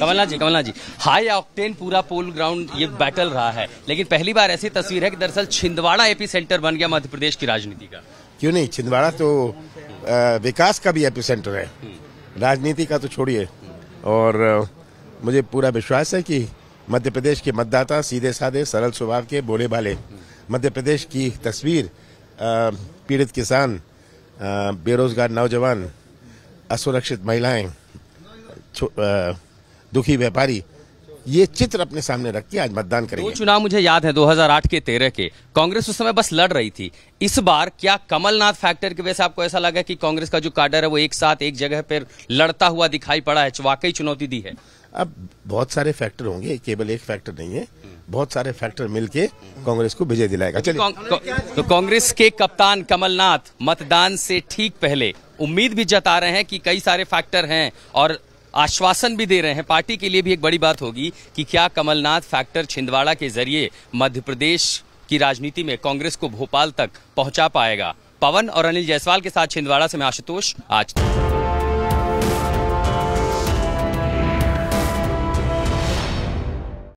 Kamal Nath ji Kamal Nath ji high octane पूरा poll ground ये battle रहा है लेकिन पहली बार ऐसी तस्वीर है कि दरअसल छिंदवाड़ा एपी सेंटर बन गया मध्य प्रदेश की राजनीति का क्यों नहीं छिंदवाड़ा तो विकास का भी एपी सेंटर है हम्म। राजनीति का तो छोड़िए और मुझे पूरा विश्वास है कि मध्य प्रदेश के मतदाता सीधे साधे सरल स्वभाव के बोले भाले मध्य प्रदेश की तस्वीर पीड़ित किसान बेरोजगार नौजवान असुरक्षित महिलाएं दुखी व्यापारी ये चित्र अपने सामने रख के आज मतदान करेंगे दो चुनाव मुझे याद है 2008 के 13 के कांग्रेस उस समय बस लड़ रही थी इस बार क्या कमलनाथ फैक्टर की वजह से आपको ऐसा लगा कि कांग्रेस का जो कार्डर है वो एक साथ एक जगह पर लड़ता हुआ दिखाई पड़ा है वाकई चुनौती दी है अब बहुत सारे फैक्टर होंगे केवल एक फैक्टर नहीं है बहुत सारे फैक्टर मिलके कांग्रेस को विजय दिलाएगा तो चलिए तो-, तो कांग्रेस के कप्तान कमलनाथ मतदान से ठीक पहले उम्मीद भी जता रहे हैं कि कई सारे फैक्टर हैं और आश्वासन भी दे रहे हैं पार्टी के लिए भी एक बड़ी बात होगी कि क्या कमलनाथ फैक्टर छिंदवाड़ा के जरिए मध्य प्रदेश की राजनीति में कांग्रेस को भोपाल तक पहुंचा पाएगा पवन और अनिल जायसवाल के साथ छिंदवाड़ा से मैं आशुतोष आज